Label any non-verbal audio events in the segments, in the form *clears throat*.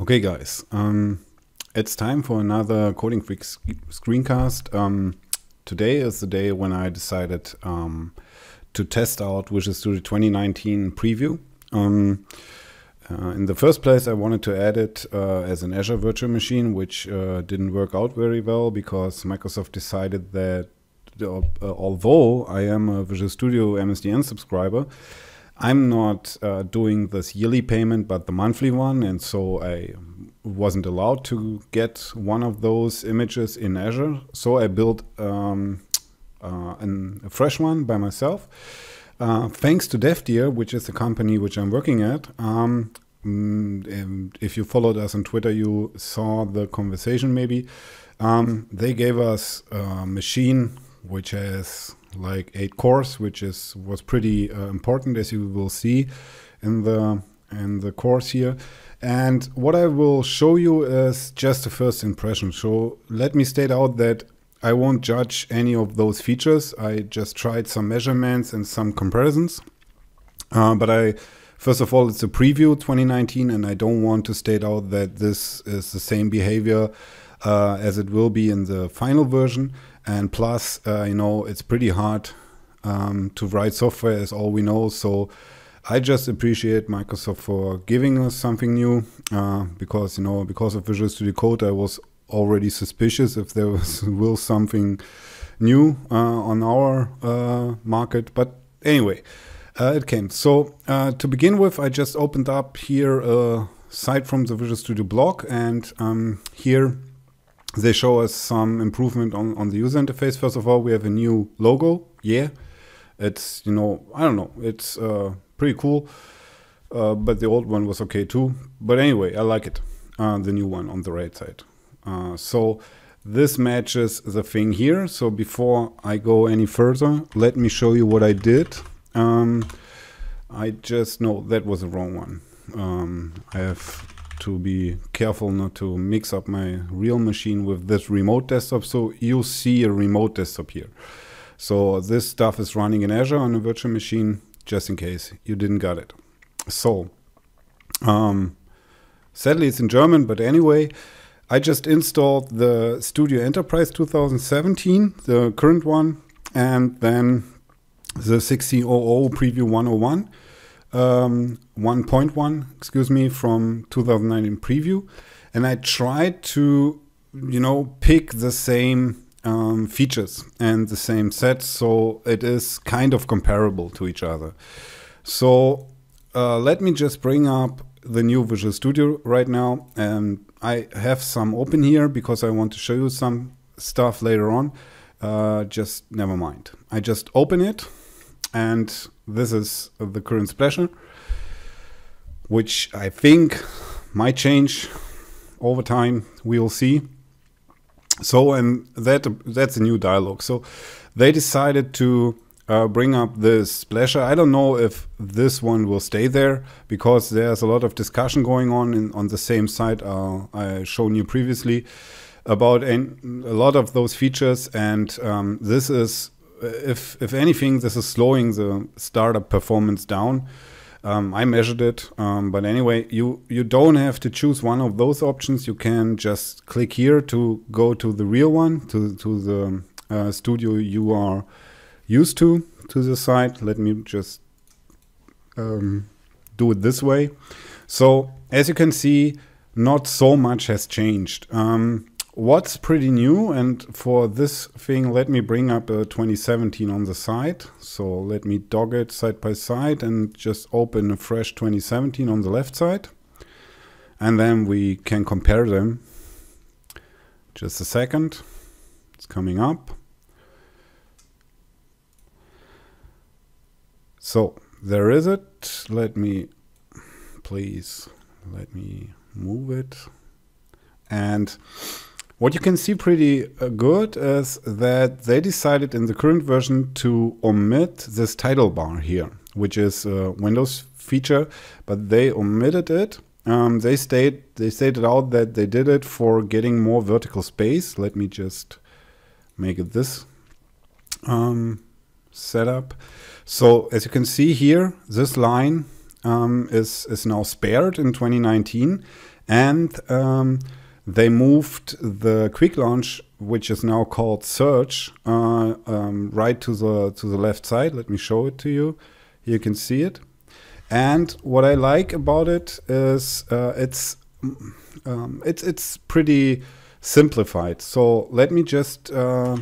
Okay, guys, um, it's time for another Coding Freak sc screencast. Um, today is the day when I decided um, to test out Visual Studio 2019 preview. Um, uh, in the first place, I wanted to add it uh, as an Azure virtual machine, which uh, didn't work out very well because Microsoft decided that uh, although I am a Visual Studio MSDN subscriber, I'm not uh, doing this yearly payment, but the monthly one. And so I wasn't allowed to get one of those images in Azure. So I built um, uh, an, a fresh one by myself. Uh, thanks to DevDeer, which is the company which I'm working at. Um, mm, if you followed us on Twitter, you saw the conversation maybe. Um, they gave us a machine which has like eight cores, which is was pretty uh, important, as you will see in the in the course here. And what I will show you is just a first impression. So let me state out that I won't judge any of those features. I just tried some measurements and some comparisons. Uh, but I, first of all, it's a preview 2019, and I don't want to state out that this is the same behavior uh, as it will be in the final version. And plus, uh, you know, it's pretty hard um, to write software as all we know. So I just appreciate Microsoft for giving us something new uh, because you know because of Visual Studio Code, I was already suspicious if there was *laughs* will something new uh, on our uh, market. But anyway, uh, it came. So to begin with, I just opened up here a site from the Visual Studio blog, and um, here they show us some improvement on, on the user interface. First of all, we have a new logo. Yeah, it's, you know, I don't know, it's uh, pretty cool. Uh, but the old one was okay too. But anyway, I like it, uh, the new one on the right side. Uh, so this matches the thing here. So before I go any further, let me show you what I did. Um, I just, no, that was the wrong one. Um, I have to be careful not to mix up my real machine with this remote desktop. So you see a remote desktop here. So this stuff is running in Azure on a virtual machine, just in case you didn't get it. So um, sadly it's in German, but anyway, I just installed the Studio Enterprise 2017, the current one, and then the 1600 Preview 101 um, 1.1, excuse me, from 2019 preview, and I tried to, you know, pick the same um, features and the same sets, so it is kind of comparable to each other. So uh, let me just bring up the new Visual Studio right now, and I have some open here because I want to show you some stuff later on. Uh, just never mind. I just open it and this is the current splasher which I think might change over time we'll see so and that that's a new dialogue so they decided to uh, bring up this splasher I don't know if this one will stay there because there's a lot of discussion going on in, on the same site uh, I shown you previously about a, a lot of those features and um, this is if if anything, this is slowing the startup performance down. Um, I measured it, um, but anyway, you you don't have to choose one of those options. You can just click here to go to the real one, to to the uh, studio you are used to, to the site. Let me just um, do it this way. So as you can see, not so much has changed. Um, what's pretty new, and for this thing, let me bring up a 2017 on the side. So let me dog it side by side and just open a fresh 2017 on the left side. And then we can compare them. Just a second. It's coming up. So there is it. Let me, please, let me move it. And what you can see pretty uh, good is that they decided in the current version to omit this title bar here, which is a Windows feature, but they omitted it. Um, they state they stated out that they did it for getting more vertical space. Let me just make it this um, setup. So as you can see here, this line um, is is now spared in 2019, and um, they moved the quick launch, which is now called Search, uh, um, right to the to the left side. Let me show it to you. You can see it. And what I like about it is uh, it's um, it's it's pretty simplified. So let me just uh,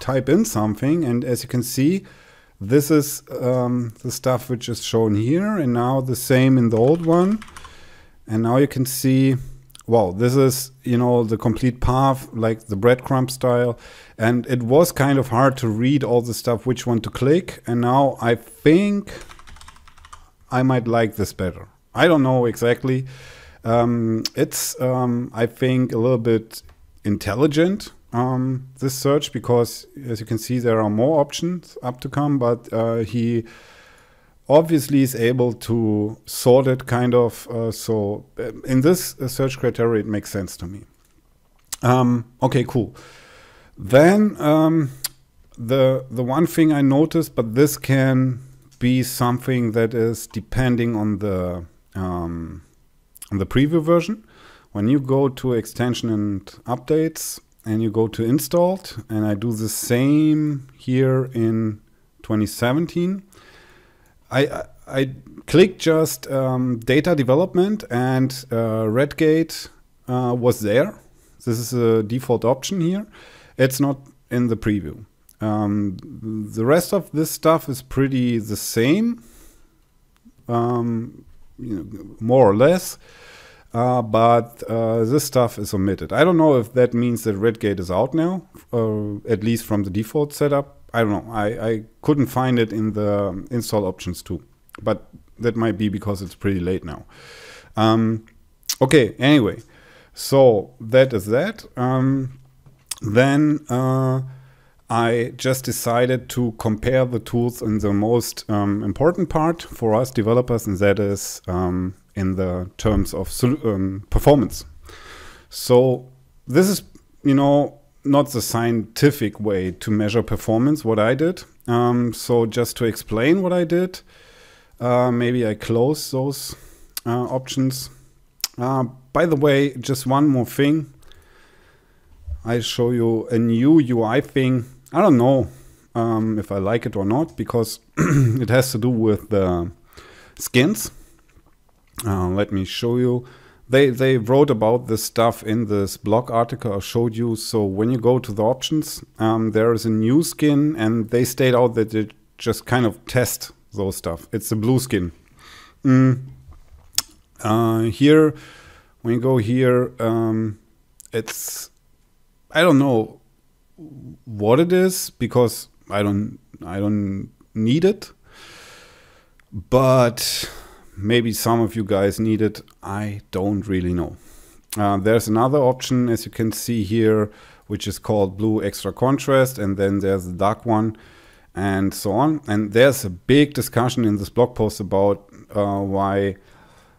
type in something, and as you can see, this is um, the stuff which is shown here, and now the same in the old one. And now you can see wow, this is, you know, the complete path, like the breadcrumb style. And it was kind of hard to read all the stuff, which one to click. And now I think I might like this better. I don't know exactly. Um, it's, um, I think, a little bit intelligent, um, this search, because as you can see, there are more options up to come, but uh, he obviously is able to sort it kind of. Uh, so uh, in this uh, search criteria, it makes sense to me. Um, okay, cool. Then um, the the one thing I noticed, but this can be something that is depending on the um, on the preview version. When you go to extension and updates and you go to installed, and I do the same here in 2017 I, I clicked just um, data development and uh, Redgate uh, was there. This is a default option here. It's not in the preview. Um, the rest of this stuff is pretty the same, um, you know, more or less. Uh, but uh, this stuff is omitted. I don't know if that means that Redgate is out now, uh, at least from the default setup. I don't know. I, I couldn't find it in the um, install options too, but that might be because it's pretty late now. Um, okay, anyway, so that is that. Um, then uh, I just decided to compare the tools in the most um, important part for us developers, and that is um, in the terms of um, performance. So this is, you know, not the scientific way to measure performance, what I did. Um, so just to explain what I did, uh, maybe I close those uh, options. Uh, by the way, just one more thing. I show you a new UI thing. I don't know um, if I like it or not because *clears throat* it has to do with the skins. Uh, let me show you they they wrote about this stuff in this blog article I showed you. So when you go to the options, um, there is a new skin, and they state out that they just kind of test those stuff. It's the blue skin. Mm. Uh, here, when you go here, um, it's I don't know what it is because I don't I don't need it, but maybe some of you guys need it. I don't really know. Uh, there's another option, as you can see here, which is called blue extra contrast, and then there's the dark one, and so on. And there's a big discussion in this blog post about uh, why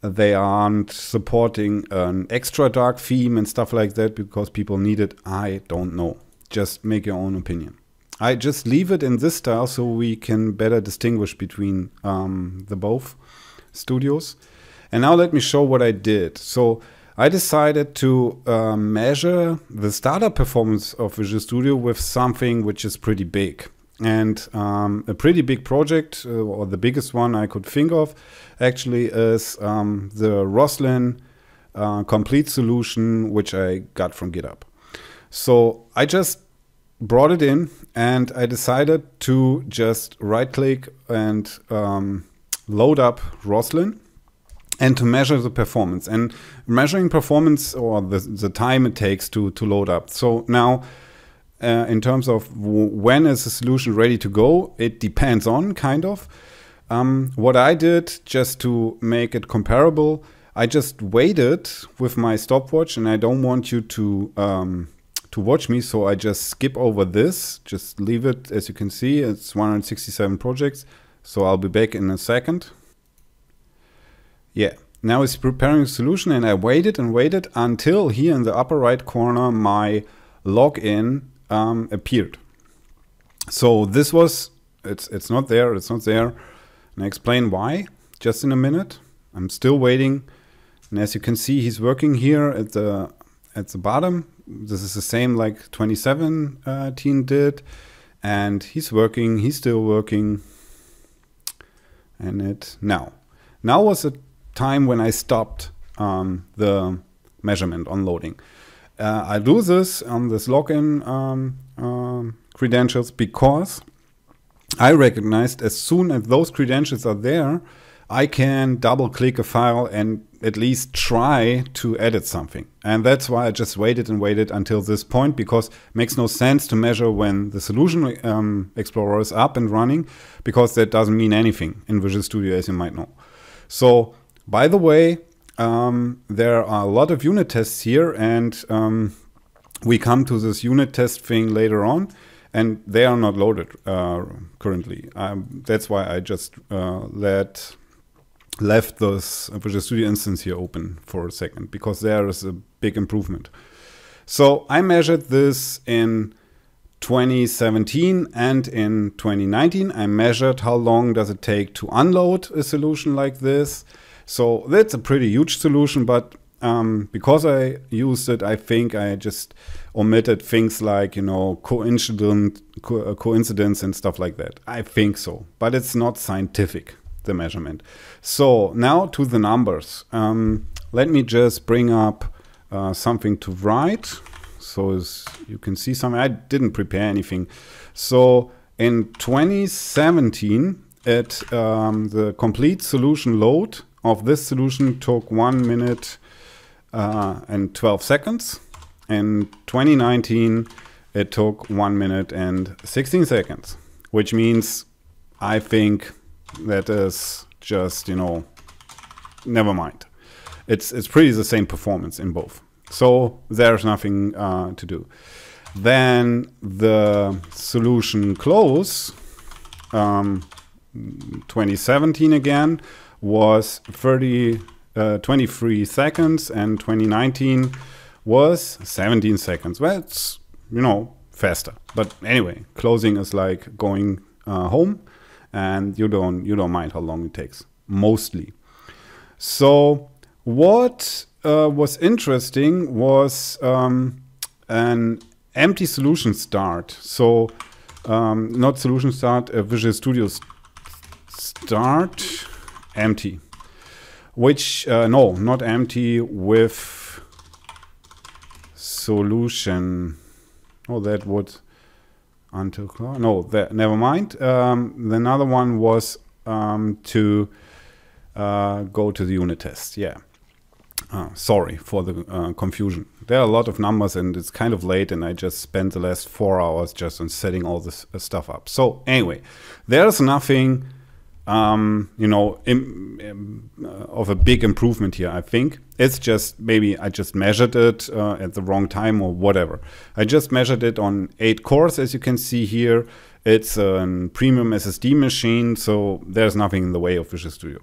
they aren't supporting an extra dark theme and stuff like that because people need it. I don't know. Just make your own opinion. I just leave it in this style so we can better distinguish between um, the both. Studios. And now let me show what I did. So I decided to uh, measure the startup performance of Visual Studio with something which is pretty big. And um, a pretty big project, uh, or the biggest one I could think of, actually is um, the Roslyn uh, complete solution, which I got from GitHub. So I just brought it in and I decided to just right click and um, load up Roslyn and to measure the performance. And measuring performance or the, the time it takes to, to load up. So now, uh, in terms of when is the solution ready to go, it depends on kind of. Um, what I did just to make it comparable, I just waited with my stopwatch, and I don't want you to um, to watch me, so I just skip over this. Just leave it as you can see. It's 167 projects. So I'll be back in a second. Yeah, now it's preparing solution and I waited and waited until here in the upper right corner my login um, appeared. So this was, it's, it's not there, it's not there. And I explain why just in a minute. I'm still waiting. And as you can see, he's working here at the at the bottom. This is the same like 27 uh, did. And he's working, he's still working and it now. Now was a time when I stopped um, the measurement on loading. Uh, I do this on this login um, uh, credentials because I recognized as soon as those credentials are there, I can double click a file and at least try to edit something. And that's why I just waited and waited until this point because makes no sense to measure when the solution um, explorer is up and running because that doesn't mean anything in Visual Studio as you might know. So by the way, um, there are a lot of unit tests here and um, we come to this unit test thing later on and they are not loaded uh, currently. Um, that's why I just uh, let left this uh, Visual Studio instance here open for a second because there is a big improvement. So I measured this in 2017 and in 2019 I measured how long does it take to unload a solution like this. So that's a pretty huge solution, but um, because I used it, I think I just omitted things like you know coincident co uh, coincidence and stuff like that. I think so, but it's not scientific the measurement. So now to the numbers. Um, let me just bring up uh, something to write. So as you can see something, I didn't prepare anything. So in 2017, at um, the complete solution load of this solution took one minute uh, and 12 seconds. In 2019, it took one minute and 16 seconds, which means I think that is just, you know, never mind. It's, it's pretty the same performance in both. So there's nothing uh, to do. Then the solution close, um, 2017 again, was 30, uh, 23 seconds and 2019 was 17 seconds. Well, it's, you know, faster. But anyway, closing is like going uh, home and you don't you don't mind how long it takes mostly. So what uh, was interesting was um, an empty solution start. So um, not solution start, uh, Visual Studio start empty, which uh, no, not empty with solution. Oh, that would until close. No, the, never mind. Um, another one was um, to uh, go to the unit test. Yeah. Ah, sorry for the uh, confusion. There are a lot of numbers and it's kind of late and I just spent the last four hours just on setting all this uh, stuff up. So anyway, there's nothing um, you know, Im, Im, uh, of a big improvement here. I think it's just maybe I just measured it uh, at the wrong time or whatever. I just measured it on eight cores, as you can see here. It's a premium SSD machine, so there's nothing in the way of Visual Studio.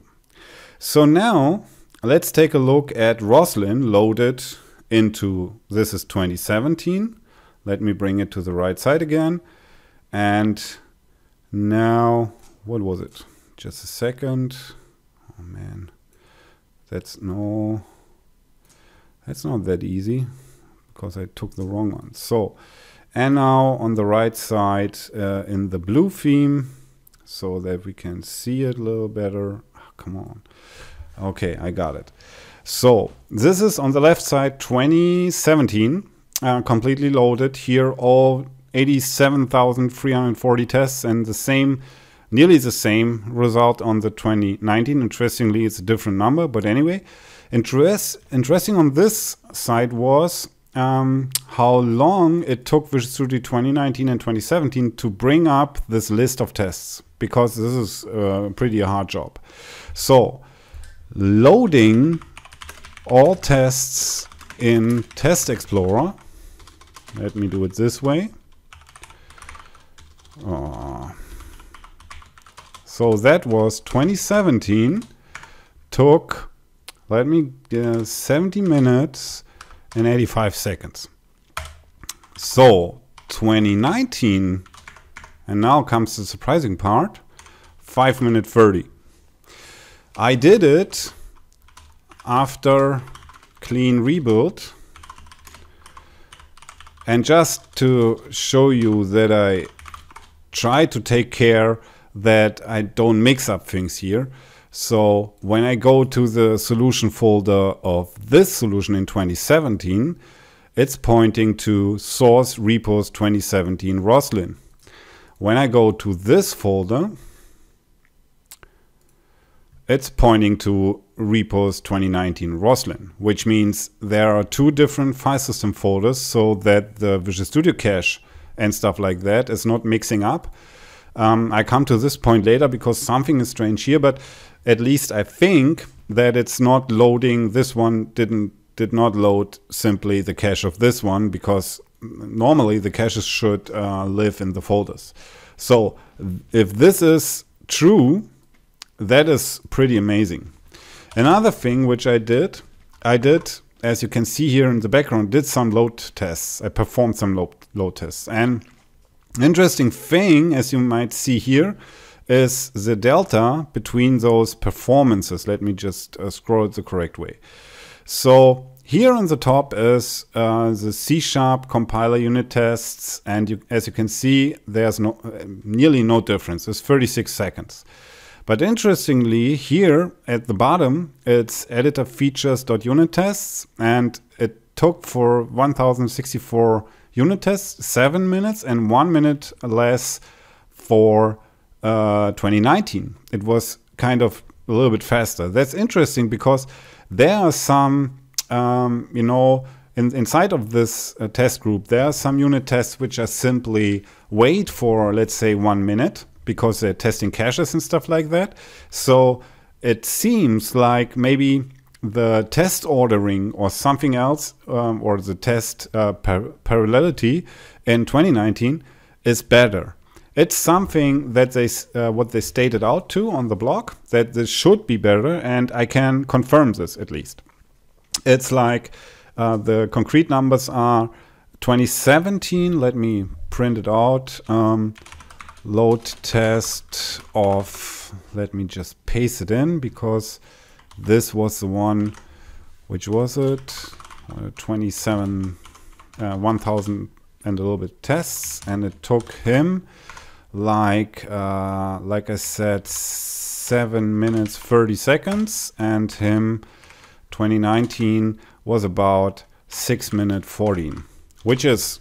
So now let's take a look at Roslyn loaded into this is 2017. Let me bring it to the right side again. And now, what was it? Just a second. Oh man, that's no, that's not that easy because I took the wrong one. So, and now on the right side uh, in the blue theme so that we can see it a little better. Oh, come on. Okay, I got it. So this is on the left side 2017, uh, completely loaded. Here all 87,340 tests and the same nearly the same result on the 2019. Interestingly, it's a different number, but anyway, interest, interesting on this side was um, how long it took Visual Studio 2019 and 2017 to bring up this list of tests, because this is uh, a pretty hard job. So, loading all tests in Test Explorer. Let me do it this way. Oh so that was 2017. Took, let me uh, 70 minutes and 85 seconds. So 2019, and now comes the surprising part, 5 minute 30. I did it after clean rebuild. And just to show you that I try to take care that I don't mix up things here. So when I go to the solution folder of this solution in 2017, it's pointing to source repos 2017 Roslyn. When I go to this folder, it's pointing to repos 2019 Roslyn, which means there are two different file system folders so that the Visual Studio cache and stuff like that is not mixing up. Um, I come to this point later because something is strange here, but at least I think that it's not loading. This one didn't did not load simply the cache of this one because normally the caches should uh, live in the folders. So if this is true, that is pretty amazing. Another thing which I did, I did, as you can see here in the background, did some load tests. I performed some load, load tests. And Interesting thing, as you might see here, is the delta between those performances. Let me just uh, scroll it the correct way. So here on the top is uh, the C-sharp compiler unit tests. And you, as you can see, there's no, nearly no difference. It's 36 seconds. But interestingly, here at the bottom, it's editor features.unit tests. And it took for 1064 Unit tests seven minutes and one minute less for uh, 2019. It was kind of a little bit faster. That's interesting because there are some, um, you know, in, inside of this uh, test group, there are some unit tests which are simply wait for, let's say, one minute because they're testing caches and stuff like that. So it seems like maybe the test ordering or something else um, or the test uh, par parallelity in 2019 is better. It's something that they uh, what they stated out to on the blog that this should be better, and I can confirm this at least. It's like uh, the concrete numbers are 2017. Let me print it out. Um, load test of. Let me just paste it in because this was the one, which was it? Uh, 27, uh, 1000 and a little bit tests. And it took him like, uh, like I said, 7 minutes 30 seconds. And him 2019 was about 6 minute 14, which is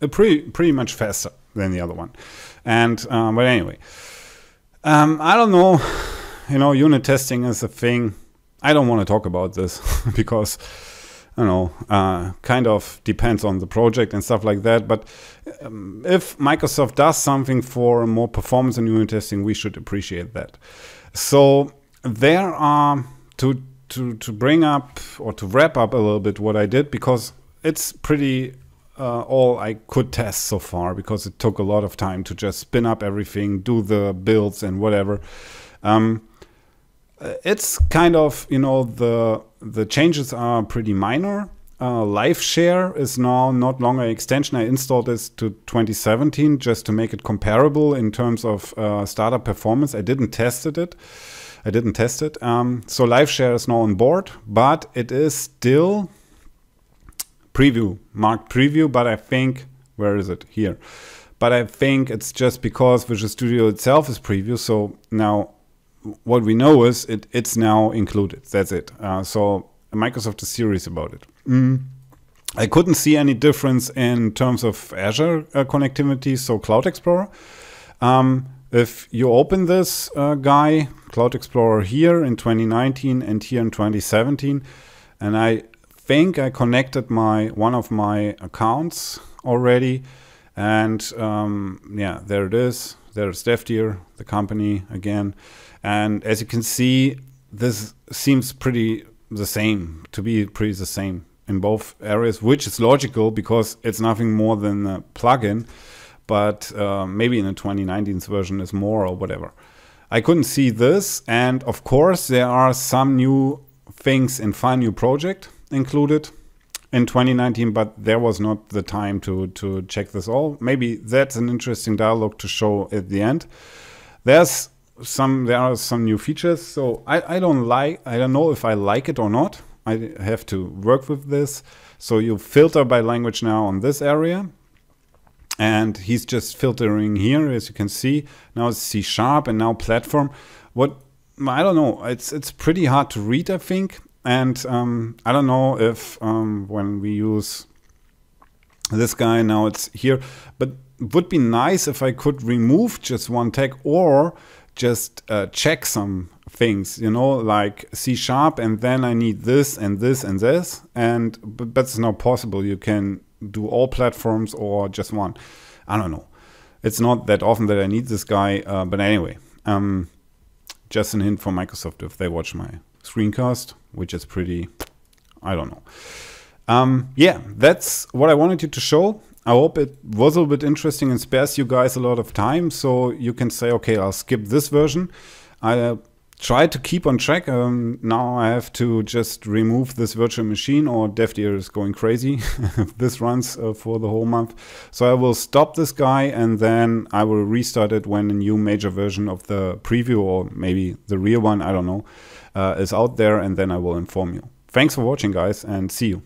a pretty, pretty much faster than the other one. And, um, but anyway, um, I don't know you know, unit testing is a thing. I don't want to talk about this *laughs* because, you know, uh, kind of depends on the project and stuff like that. But um, if Microsoft does something for more performance in unit testing, we should appreciate that. So there are to to to bring up or to wrap up a little bit what I did because it's pretty uh, all I could test so far because it took a lot of time to just spin up everything, do the builds and whatever. Um, uh, it's kind of you know the the changes are pretty minor. Uh, live share is now not longer an extension. I installed this to 2017 just to make it comparable in terms of uh, startup performance. I didn't tested it. I didn't test it. Um, so live share is now on board, but it is still preview marked preview. But I think where is it here? But I think it's just because Visual Studio itself is preview. So now what we know is it, it's now included. That's it. Uh, so Microsoft is serious about it. Mm. I couldn't see any difference in terms of Azure uh, connectivity, so Cloud Explorer. Um, if you open this uh, guy, Cloud Explorer here in 2019 and here in 2017, and I think I connected my one of my accounts already. And um, yeah, there it is. There's Deftier, the company again. And as you can see, this seems pretty the same, to be pretty the same in both areas, which is logical because it's nothing more than a plugin. But uh, maybe in the 2019 version is more or whatever. I couldn't see this. And of course, there are some new things in Fine New Project included in 2019, but there was not the time to to check this all. Maybe that's an interesting dialogue to show at the end. There's some there are some new features, so I, I don't like I don't know if I like it or not. I have to work with this. So you filter by language now on this area. And he's just filtering here, as you can see. Now it's C sharp and now platform. What I don't know. It's it's pretty hard to read, I think. And um, I don't know if um, when we use this guy now it's here, but would be nice if I could remove just one tag or just uh, check some things, you know, like C sharp and then I need this and this and this. And but that's not possible. You can do all platforms or just one. I don't know. It's not that often that I need this guy, uh, but anyway, um, just a hint for Microsoft if they watch my screencast, which is pretty, I don't know. Um, yeah, that's what I wanted you to show. I hope it was a little bit interesting and spares you guys a lot of time. So you can say, okay, I'll skip this version. i uh, try to keep on track. Um, now I have to just remove this virtual machine or DevDeer is going crazy. *laughs* this runs uh, for the whole month. So I will stop this guy and then I will restart it when a new major version of the preview or maybe the real one, I don't know, uh, is out there, and then I will inform you. Thanks for watching, guys, and see you.